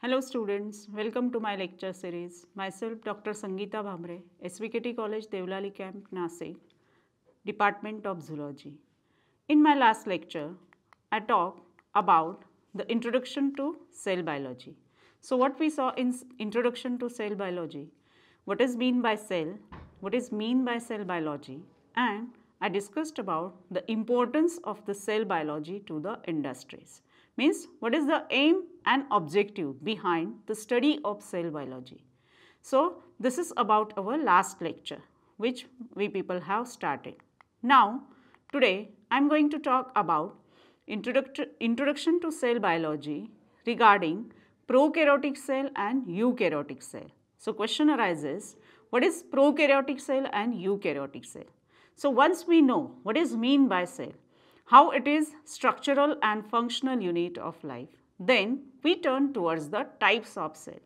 Hello students, welcome to my lecture series. Myself Dr. Sangeeta Bhamre, SVKT College, Devlali Camp, Nasik, Department of Zoology. In my last lecture, I talked about the introduction to cell biology. So what we saw in introduction to cell biology, what is mean by cell, what is mean by cell biology and I discussed about the importance of the cell biology to the industries. Means what is the aim and objective behind the study of cell biology. So, this is about our last lecture which we people have started. Now, today I am going to talk about introduction to cell biology regarding prokaryotic cell and eukaryotic cell. So, question arises what is prokaryotic cell and eukaryotic cell? So, once we know what is mean by cell, how it is structural and functional unit of life. Then we turn towards the types of cell.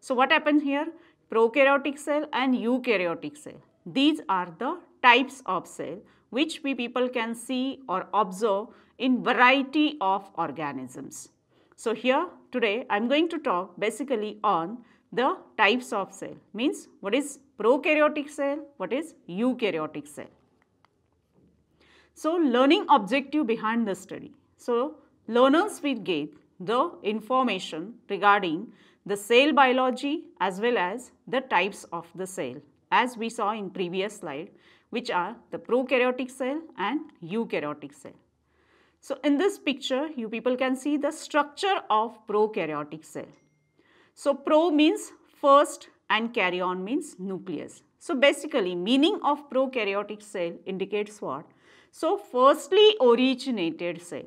So what happens here? Prokaryotic cell and eukaryotic cell. These are the types of cell which we people can see or observe in variety of organisms. So here today I am going to talk basically on the types of cell means what is prokaryotic cell, what is eukaryotic cell. So learning objective behind the study. So learners will get the information regarding the cell biology as well as the types of the cell as we saw in previous slide which are the prokaryotic cell and eukaryotic cell. So in this picture you people can see the structure of prokaryotic cell. So pro means first and carry on means nucleus. So basically meaning of prokaryotic cell indicates what? So, firstly originated cell.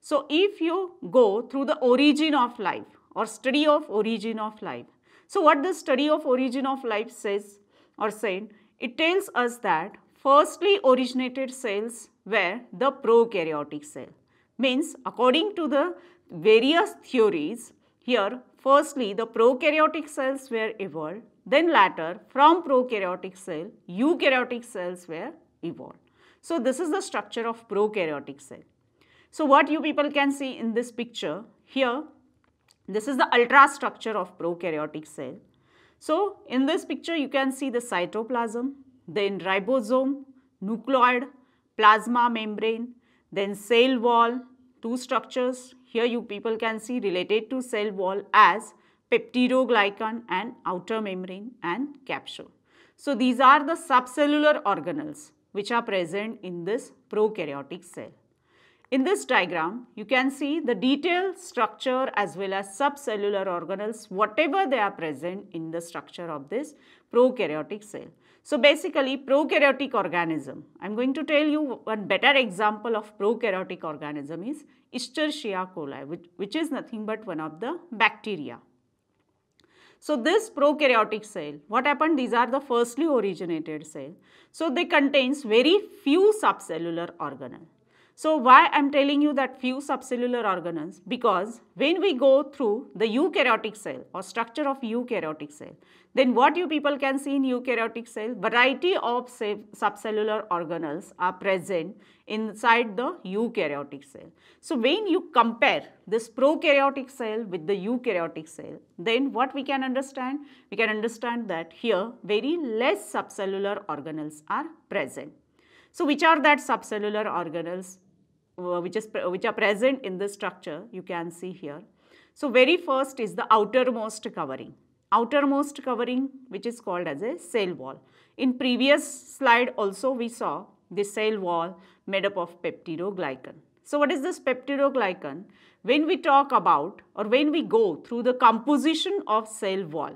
So, if you go through the origin of life or study of origin of life. So, what the study of origin of life says or said, it tells us that firstly originated cells were the prokaryotic cell. Means according to the various theories here firstly the prokaryotic cells were evolved then later from prokaryotic cell eukaryotic cells were evolved. So this is the structure of prokaryotic cell. So what you people can see in this picture here, this is the ultra structure of prokaryotic cell. So in this picture you can see the cytoplasm, then ribosome, nucleoid, plasma membrane, then cell wall, two structures. Here you people can see related to cell wall as peptidoglycan and outer membrane and capsule. So these are the subcellular organelles which are present in this prokaryotic cell. In this diagram, you can see the detailed structure as well as subcellular organelles, whatever they are present in the structure of this prokaryotic cell. So basically prokaryotic organism, I am going to tell you one better example of prokaryotic organism is Escherichia coli which, which is nothing but one of the bacteria. So this prokaryotic cell, what happened? These are the firstly originated cell. So they contains very few subcellular organelles. So why I am telling you that few subcellular organelles? Because when we go through the eukaryotic cell or structure of eukaryotic cell, then what you people can see in eukaryotic cell, variety of subcellular organelles are present inside the eukaryotic cell. So when you compare this prokaryotic cell with the eukaryotic cell, then what we can understand? We can understand that here very less subcellular organelles are present. So which are that subcellular organelles uh, which, is, which are present in the structure you can see here. So very first is the outermost covering, outermost covering which is called as a cell wall. In previous slide also we saw the cell wall made up of peptidoglycan. So what is this peptidoglycan? When we talk about or when we go through the composition of cell wall.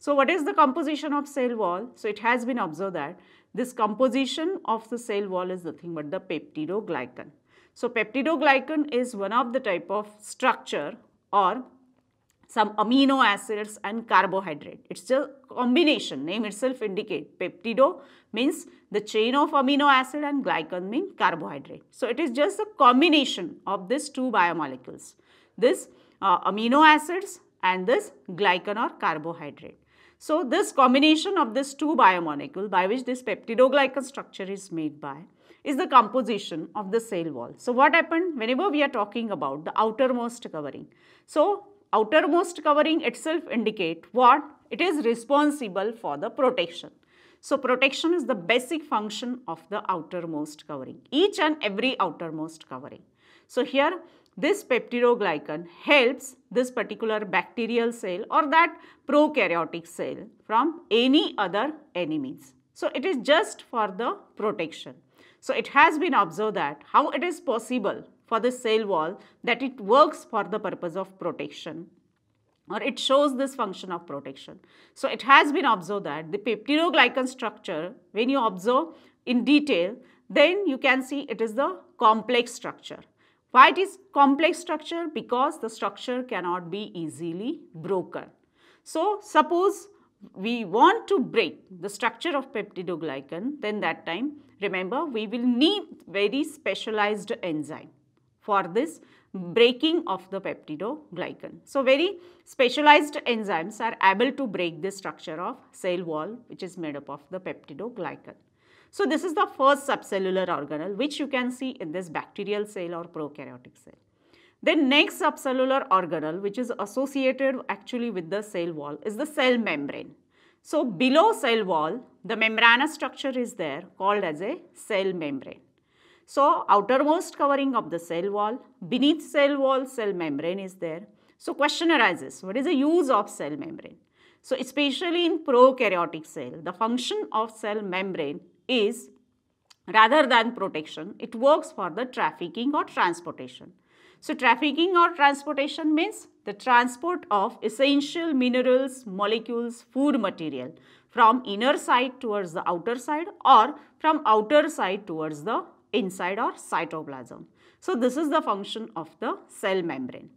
So what is the composition of cell wall? So it has been observed that this composition of the cell wall is nothing but the peptidoglycan. So peptidoglycan is one of the type of structure or some amino acids and carbohydrate. It's a combination, name itself indicate. Peptido means the chain of amino acid and glycan means carbohydrate. So it is just a combination of these two biomolecules, this uh, amino acids and this glycan or carbohydrate. So this combination of these two biomolecule by which this peptidoglycan structure is made by is the composition of the cell wall. So what happened whenever we are talking about the outermost covering. So outermost covering itself indicate what it is responsible for the protection. So protection is the basic function of the outermost covering, each and every outermost covering. So here this peptidoglycan helps this particular bacterial cell or that prokaryotic cell from any other enemies. So, it is just for the protection. So, it has been observed that how it is possible for the cell wall that it works for the purpose of protection or it shows this function of protection. So, it has been observed that the peptidoglycan structure when you observe in detail then you can see it is the complex structure why it is complex structure? Because the structure cannot be easily broken. So, suppose we want to break the structure of peptidoglycan, then that time remember we will need very specialized enzyme for this breaking of the peptidoglycan. So, very specialized enzymes are able to break the structure of cell wall which is made up of the peptidoglycan. So this is the first subcellular organelle which you can see in this bacterial cell or prokaryotic cell. The next subcellular organelle which is associated actually with the cell wall is the cell membrane. So below cell wall the membranous structure is there called as a cell membrane. So outermost covering of the cell wall, beneath cell wall cell membrane is there. So question arises, what is the use of cell membrane? So especially in prokaryotic cell, the function of cell membrane is rather than protection, it works for the trafficking or transportation. So, trafficking or transportation means the transport of essential minerals, molecules, food material from inner side towards the outer side or from outer side towards the inside or cytoplasm. So, this is the function of the cell membrane.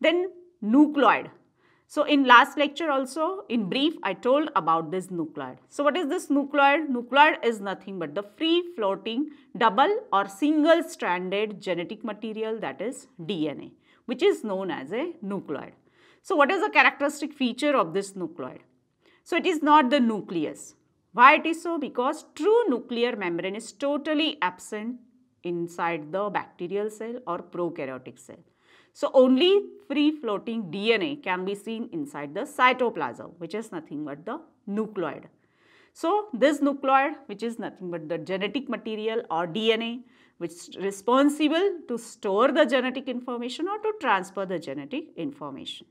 Then nucleoid so in last lecture also, in brief, I told about this nucleoid. So what is this nucleoid? Nucleoid is nothing but the free floating double or single stranded genetic material that is DNA, which is known as a nucleoid. So what is the characteristic feature of this nucleoid? So it is not the nucleus. Why it is so? Because true nuclear membrane is totally absent inside the bacterial cell or prokaryotic cell. So only free floating DNA can be seen inside the cytoplasm which is nothing but the nucleoid. So this nucleoid which is nothing but the genetic material or DNA which is responsible to store the genetic information or to transfer the genetic information.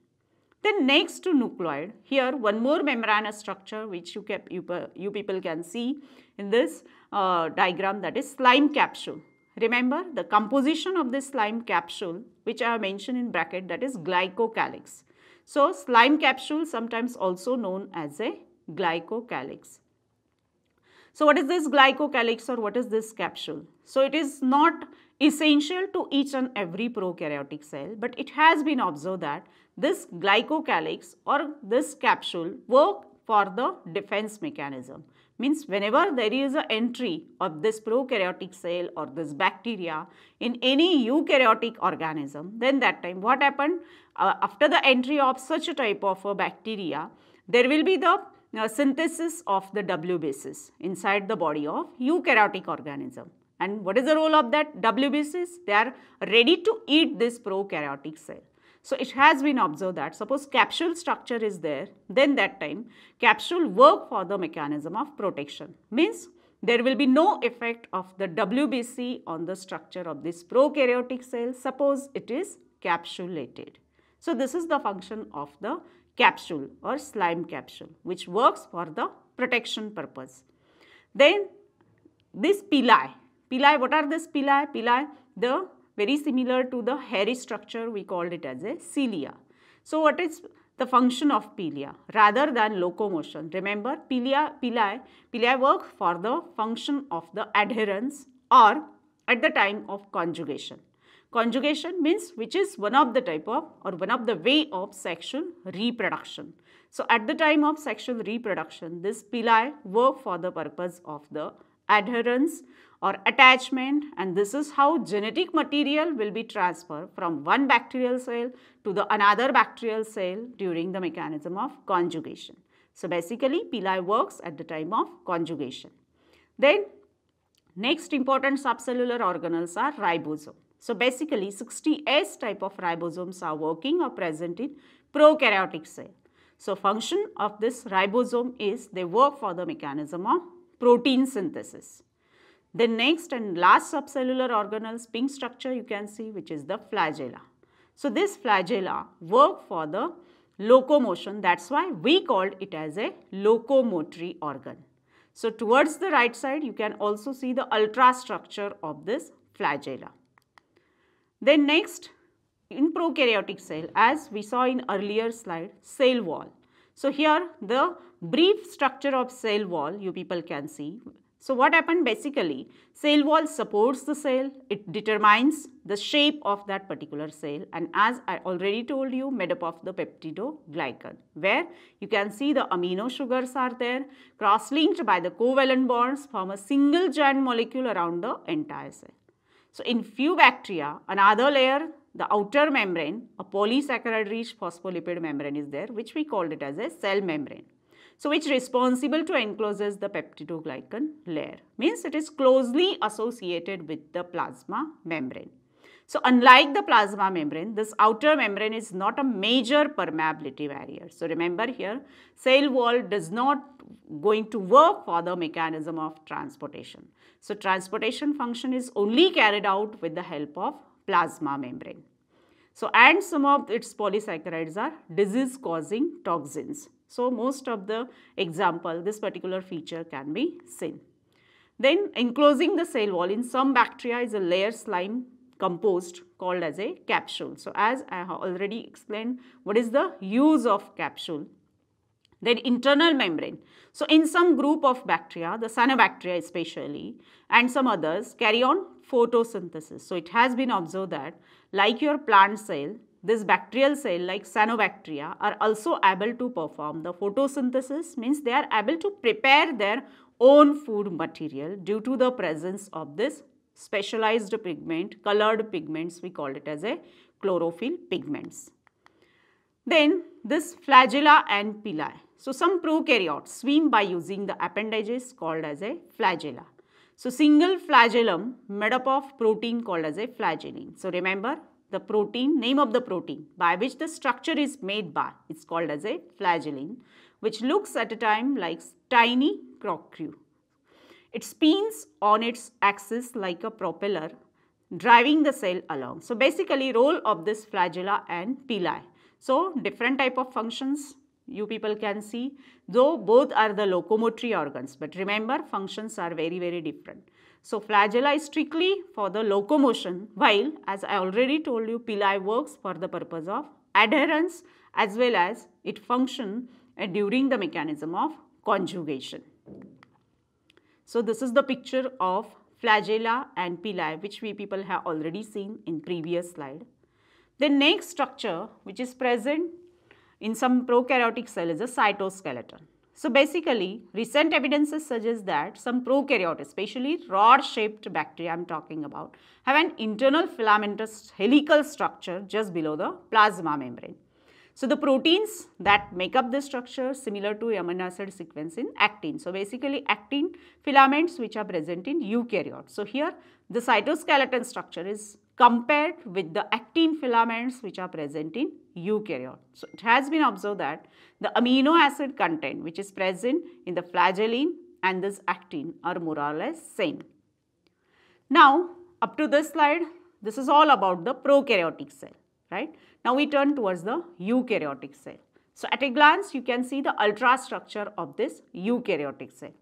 Then next to nucleoid, here one more membranous structure which you, kept, you, you people can see in this uh, diagram that is slime capsule. Remember the composition of this slime capsule which I have mentioned in bracket that is glycocalyx. So slime capsule sometimes also known as a glycocalyx. So what is this glycocalyx or what is this capsule? So it is not essential to each and every prokaryotic cell but it has been observed that this glycocalyx or this capsule work for the defense mechanism. Means whenever there is an entry of this prokaryotic cell or this bacteria in any eukaryotic organism, then that time what happened? Uh, after the entry of such a type of a bacteria, there will be the uh, synthesis of the W bases inside the body of eukaryotic organism. And what is the role of that W bases? They are ready to eat this prokaryotic cell. So it has been observed that suppose capsule structure is there, then that time capsule work for the mechanism of protection. Means there will be no effect of the WBC on the structure of this prokaryotic cell. Suppose it is capsulated. So this is the function of the capsule or slime capsule which works for the protection purpose. Then this pili. Pili, what are this pili? Pili, the very similar to the hairy structure we called it as a cilia. So what is the function of pilia rather than locomotion? Remember pilia, pili, pili work for the function of the adherence or at the time of conjugation. Conjugation means which is one of the type of or one of the way of sexual reproduction. So at the time of sexual reproduction, this pili work for the purpose of the adherence or attachment and this is how genetic material will be transferred from one bacterial cell to the another bacterial cell during the mechanism of conjugation. So basically pili works at the time of conjugation. Then next important subcellular organelles are ribosome. So basically 60S type of ribosomes are working or present in prokaryotic cell. So function of this ribosome is they work for the mechanism of protein synthesis. The next and last subcellular organelle sphinx structure you can see which is the flagella. So this flagella work for the locomotion that's why we called it as a locomotory organ. So towards the right side you can also see the ultrastructure of this flagella. Then next in prokaryotic cell as we saw in earlier slide cell wall. So here the brief structure of cell wall you people can see so what happened basically? Cell wall supports the cell, it determines the shape of that particular cell and as I already told you made up of the peptidoglycan where you can see the amino sugars are there cross-linked by the covalent bonds form a single giant molecule around the entire cell. So in few bacteria another layer the outer membrane a polysaccharide rich phospholipid membrane is there which we called it as a cell membrane. So which responsible to encloses the peptidoglycan layer. Means it is closely associated with the plasma membrane. So unlike the plasma membrane, this outer membrane is not a major permeability barrier. So remember here, cell wall does not going to work for the mechanism of transportation. So transportation function is only carried out with the help of plasma membrane. So and some of its polysaccharides are disease causing toxins. So, most of the example this particular feature can be seen. Then enclosing the cell wall in some bacteria is a layer slime composed called as a capsule. So, as I have already explained what is the use of capsule. Then internal membrane. So, in some group of bacteria, the cyanobacteria especially and some others carry on photosynthesis. So, it has been observed that like your plant cell, this bacterial cell like cyanobacteria are also able to perform the photosynthesis means they are able to prepare their own food material due to the presence of this specialized pigment, colored pigments we call it as a chlorophyll pigments. Then this flagella and pili. So some prokaryotes swim by using the appendages called as a flagella. So single flagellum made up of protein called as a flagellin. So remember the protein, name of the protein by which the structure is made by. It's called as a flagellin which looks at a time like tiny crockery. It spins on its axis like a propeller driving the cell along. So basically role of this flagella and pili. So different type of functions you people can see though both are the locomotory organs but remember functions are very very different. So flagella is strictly for the locomotion while as I already told you pili works for the purpose of adherence as well as it function uh, during the mechanism of conjugation. So this is the picture of flagella and pili which we people have already seen in previous slide. The next structure which is present in some prokaryotic cell is a cytoskeleton. So basically, recent evidences suggest that some prokaryotes, especially rod-shaped bacteria I'm talking about, have an internal filamentous helical structure just below the plasma membrane. So the proteins that make up this structure similar to amino acid sequence in actin. So basically actin filaments which are present in eukaryotes. So here the cytoskeleton structure is compared with the actin filaments which are present in eukaryote. So, it has been observed that the amino acid content which is present in the flagellin and this actin are more or less same. Now, up to this slide, this is all about the prokaryotic cell, right? Now, we turn towards the eukaryotic cell. So, at a glance, you can see the ultrastructure of this eukaryotic cell.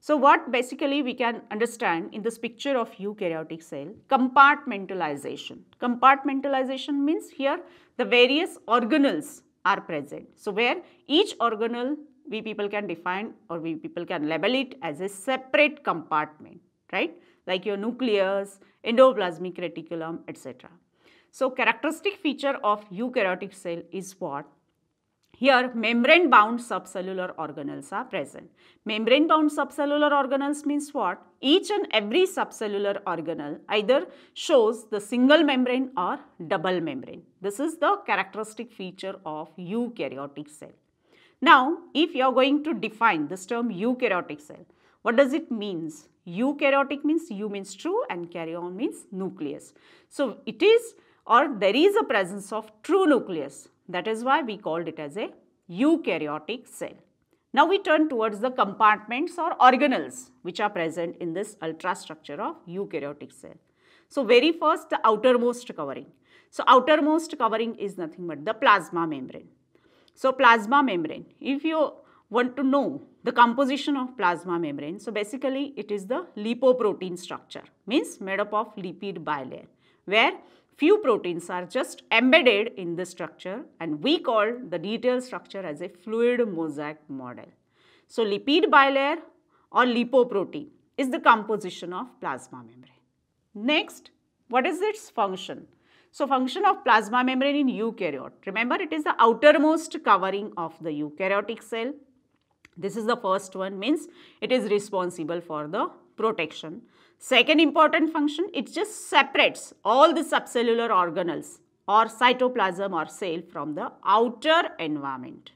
So what basically we can understand in this picture of eukaryotic cell, compartmentalization. Compartmentalization means here the various organelles are present. So where each organelle we people can define or we people can label it as a separate compartment, right? Like your nucleus, endoplasmic reticulum, etc. So characteristic feature of eukaryotic cell is what? Here membrane bound subcellular organelles are present. Membrane bound subcellular organelles means what? Each and every subcellular organelle either shows the single membrane or double membrane. This is the characteristic feature of eukaryotic cell. Now if you are going to define this term eukaryotic cell, what does it means? Eukaryotic means U means true and carry-on means nucleus. So it is or there is a presence of true nucleus that is why we called it as a eukaryotic cell. Now we turn towards the compartments or organelles which are present in this ultrastructure of eukaryotic cell. So very first the outermost covering. So outermost covering is nothing but the plasma membrane. So plasma membrane, if you want to know the composition of plasma membrane, so basically it is the lipoprotein structure means made up of lipid bilayer where Few proteins are just embedded in the structure and we call the detailed structure as a fluid mosaic model. So lipid bilayer or lipoprotein is the composition of plasma membrane. Next, what is its function? So function of plasma membrane in eukaryote. Remember it is the outermost covering of the eukaryotic cell. This is the first one means it is responsible for the protection. Second important function, it just separates all the subcellular organelles or cytoplasm or cell from the outer environment.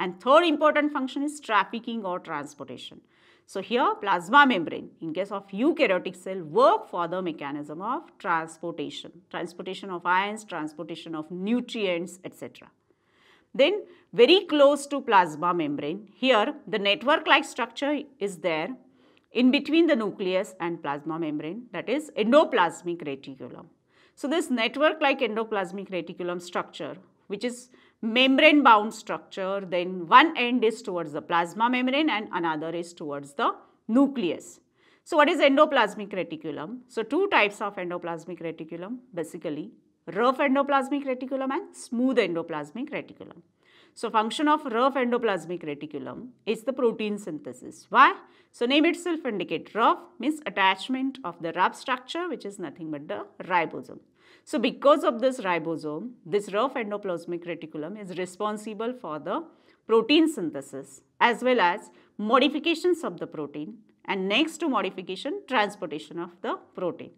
And third important function is trafficking or transportation. So here plasma membrane in case of eukaryotic cell work for the mechanism of transportation, transportation of ions, transportation of nutrients etc. Then very close to plasma membrane here the network like structure is there in between the nucleus and plasma membrane that is endoplasmic reticulum. So, this network like endoplasmic reticulum structure which is membrane bound structure then one end is towards the plasma membrane and another is towards the nucleus. So, what is endoplasmic reticulum? So, two types of endoplasmic reticulum basically rough endoplasmic reticulum and smooth endoplasmic reticulum. So function of rough endoplasmic reticulum is the protein synthesis. Why? So name itself indicate rough means attachment of the rough structure which is nothing but the ribosome. So because of this ribosome, this rough endoplasmic reticulum is responsible for the protein synthesis as well as modifications of the protein and next to modification transportation of the protein.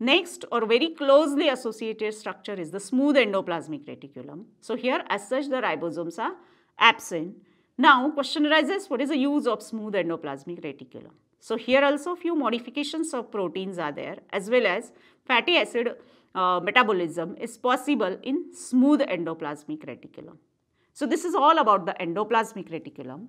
Next or very closely associated structure is the smooth endoplasmic reticulum. So here as such the ribosomes are absent. Now question arises what is the use of smooth endoplasmic reticulum? So here also few modifications of proteins are there as well as fatty acid uh, metabolism is possible in smooth endoplasmic reticulum. So this is all about the endoplasmic reticulum.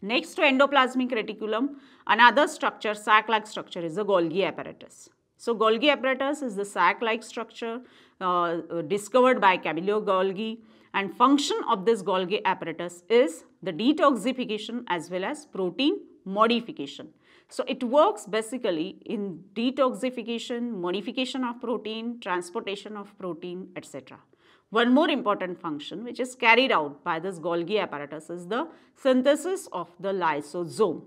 Next to endoplasmic reticulum, another structure, sac-like structure is the Golgi apparatus. So Golgi apparatus is the sac-like structure uh, uh discovered by Camillo Golgi and function of this Golgi apparatus is the detoxification as well as protein modification. So it works basically in detoxification, modification of protein, transportation of protein, etc. One more important function which is carried out by this Golgi apparatus is the synthesis of the lysosome.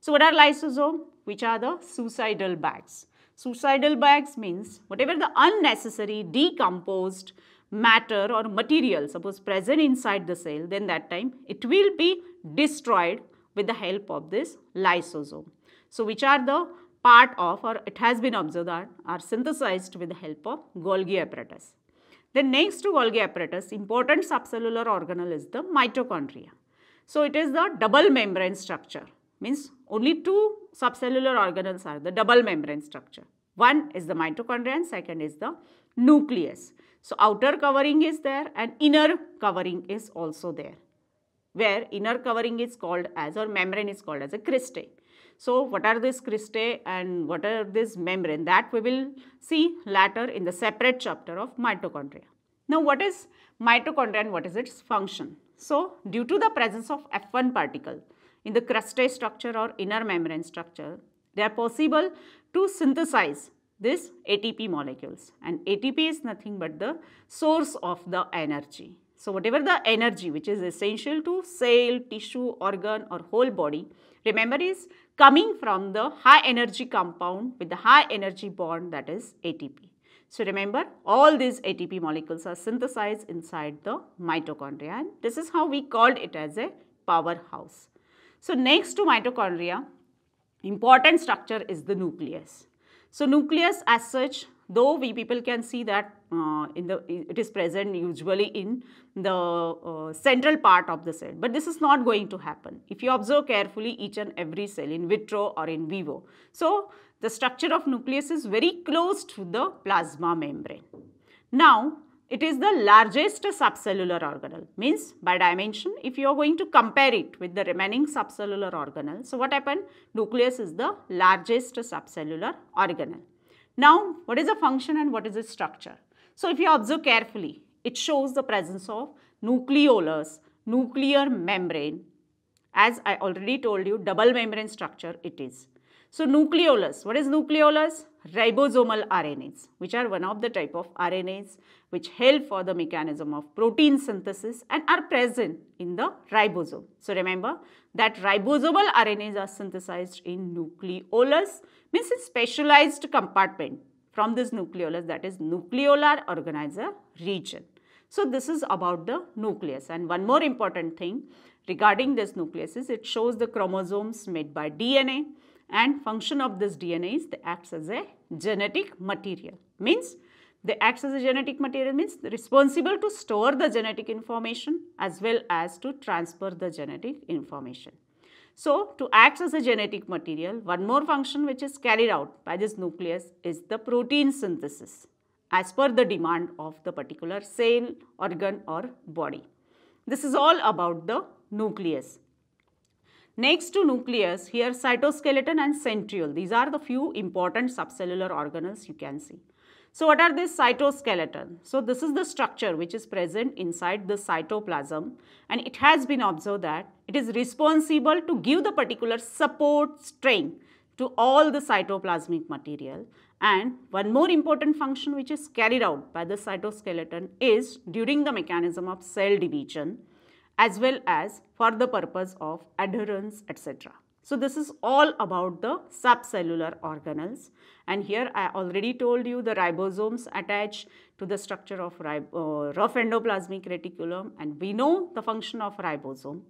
So what are lysosome? Which are the suicidal bags. Suicidal bags means whatever the unnecessary decomposed matter or material suppose present inside the cell then that time it will be destroyed with the help of this lysosome. So which are the part of or it has been observed that are synthesized with the help of Golgi apparatus. Then next to Golgi apparatus important subcellular organelle is the mitochondria. So it is the double membrane structure means only two subcellular organelles are the double membrane structure. One is the mitochondria and second is the nucleus. So outer covering is there and inner covering is also there where inner covering is called as or membrane is called as a cristae. So what are these cristae and what are this membrane that we will see later in the separate chapter of mitochondria. Now what is mitochondria and what is its function? So due to the presence of F1 particle in the crustaceous structure or inner membrane structure, they are possible to synthesize this ATP molecules and ATP is nothing but the source of the energy. So, whatever the energy which is essential to cell, tissue, organ or whole body, remember is coming from the high energy compound with the high energy bond that is ATP. So, remember all these ATP molecules are synthesized inside the mitochondria and this is how we called it as a powerhouse. So next to mitochondria, important structure is the nucleus. So nucleus as such, though we people can see that uh, in the it is present usually in the uh, central part of the cell, but this is not going to happen. If you observe carefully each and every cell in vitro or in vivo. So the structure of nucleus is very close to the plasma membrane. Now it is the largest subcellular organelle means by dimension if you are going to compare it with the remaining subcellular organelle. So, what happened? Nucleus is the largest subcellular organelle. Now, what is the function and what is its structure? So, if you observe carefully, it shows the presence of nucleolus, nuclear membrane. As I already told you, double membrane structure it is. So, nucleolus, what is nucleolus? ribosomal RNAs, which are one of the type of RNAs which help for the mechanism of protein synthesis and are present in the ribosome. So remember that ribosomal RNAs are synthesized in nucleolus, means a specialized compartment from this nucleolus that is nucleolar organizer region. So this is about the nucleus and one more important thing regarding this nucleus is it shows the chromosomes made by DNA and function of this DNA is they acts as a genetic material. Means they acts as a genetic material means responsible to store the genetic information as well as to transfer the genetic information. So, to act as a genetic material, one more function which is carried out by this nucleus is the protein synthesis as per the demand of the particular cell, organ or body. This is all about the nucleus. Next to nucleus, here cytoskeleton and centriole. These are the few important subcellular organelles you can see. So what are these cytoskeleton? So this is the structure which is present inside the cytoplasm and it has been observed that it is responsible to give the particular support strength to all the cytoplasmic material and one more important function which is carried out by the cytoskeleton is during the mechanism of cell division as well as for the purpose of adherence etc. So this is all about the subcellular organelles and here I already told you the ribosomes attach to the structure of uh, rough endoplasmic reticulum and we know the function of ribosome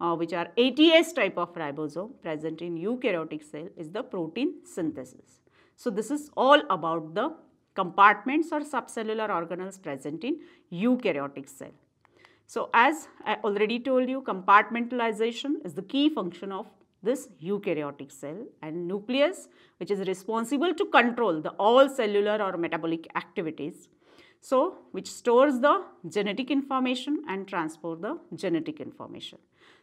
uh, which are ATS type of ribosome present in eukaryotic cell is the protein synthesis. So this is all about the compartments or subcellular organelles present in eukaryotic cell. So as I already told you, compartmentalization is the key function of this eukaryotic cell and nucleus which is responsible to control the all cellular or metabolic activities. So, which stores the genetic information and transport the genetic information.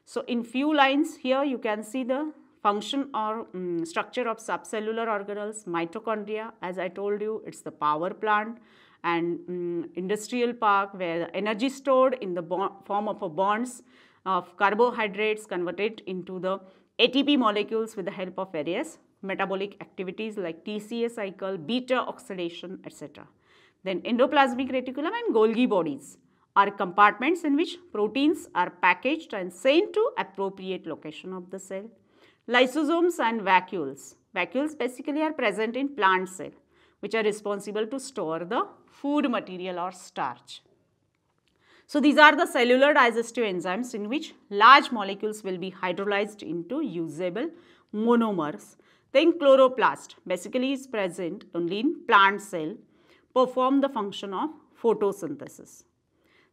So, in few lines here you can see the function or um, structure of subcellular organelles, mitochondria as I told you it's the power plant and um, industrial park where the energy stored in the form of bonds of carbohydrates converted into the ATP molecules with the help of various metabolic activities like TCA cycle, beta oxidation, etc. Then endoplasmic reticulum and Golgi bodies are compartments in which proteins are packaged and sent to appropriate location of the cell. Lysosomes and vacuoles. Vacuoles basically are present in plant cell which are responsible to store the food material or starch. So these are the cellular digestive enzymes in which large molecules will be hydrolyzed into usable monomers. Then chloroplast basically is present only in plant cell perform the function of photosynthesis.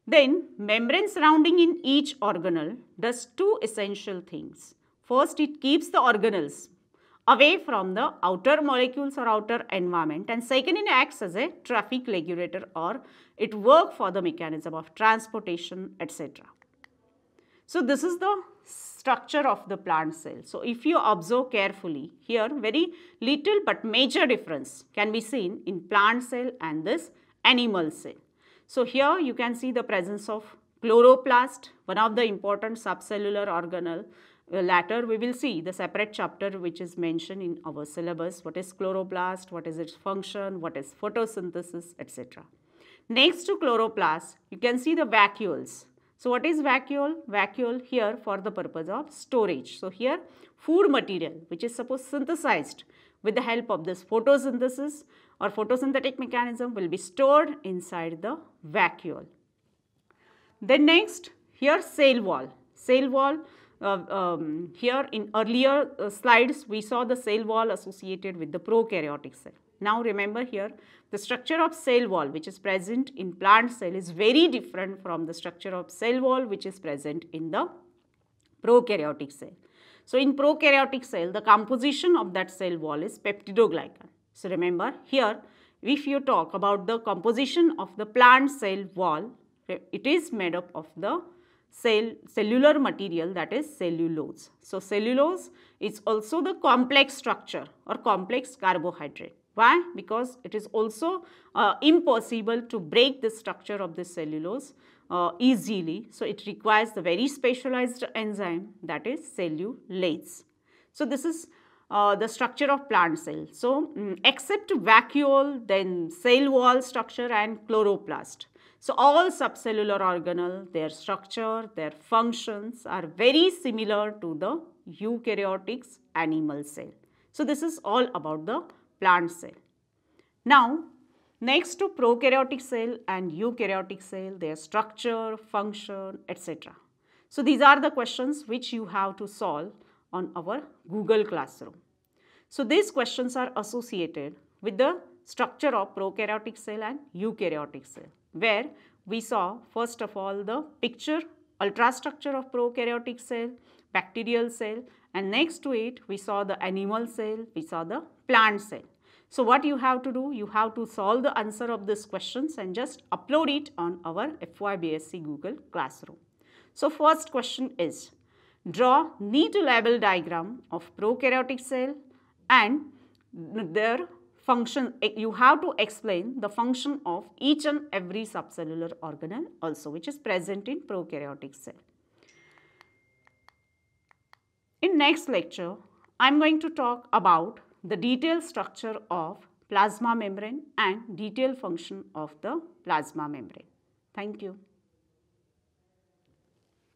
Then membrane surrounding in each organelle does two essential things. First it keeps the organelles away from the outer molecules or outer environment and it acts as a traffic regulator or it work for the mechanism of transportation etc. So this is the structure of the plant cell. So if you observe carefully here very little but major difference can be seen in plant cell and this animal cell. So here you can see the presence of chloroplast one of the important subcellular organelle uh, latter we will see the separate chapter which is mentioned in our syllabus what is chloroplast what is its function what is photosynthesis etc next to chloroplast you can see the vacuoles so what is vacuole vacuole here for the purpose of storage so here food material which is supposed synthesized with the help of this photosynthesis or photosynthetic mechanism will be stored inside the vacuole then next here cell wall cell wall uh, um, here in earlier uh, slides we saw the cell wall associated with the prokaryotic cell. Now remember here the structure of cell wall which is present in plant cell is very different from the structure of cell wall which is present in the prokaryotic cell. So in prokaryotic cell the composition of that cell wall is peptidoglycan. So remember here if you talk about the composition of the plant cell wall it is made up of the cell, cellular material that is cellulose. So, cellulose is also the complex structure or complex carbohydrate. Why? Because it is also uh, impossible to break the structure of the cellulose uh, easily. So, it requires the very specialized enzyme that is cellulase. So, this is uh, the structure of plant cell. So, um, except vacuole, then cell wall structure and chloroplast. So all subcellular organelle, their structure, their functions are very similar to the eukaryotic animal cell. So this is all about the plant cell. Now next to prokaryotic cell and eukaryotic cell, their structure, function, etc. So these are the questions which you have to solve on our Google Classroom. So these questions are associated with the structure of prokaryotic cell and eukaryotic cell where we saw first of all the picture ultrastructure of prokaryotic cell, bacterial cell and next to it we saw the animal cell, we saw the plant cell. So what you have to do? You have to solve the answer of these questions and just upload it on our FYBSC Google Classroom. So first question is, draw neat label diagram of prokaryotic cell and their function, eh, you have to explain the function of each and every subcellular organelle also which is present in prokaryotic cell. In next lecture, I am going to talk about the detailed structure of plasma membrane and detailed function of the plasma membrane. Thank you.